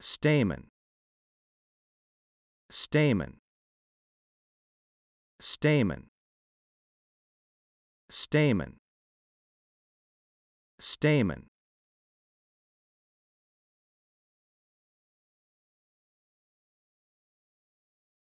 stamen stamen stamen stamen stamen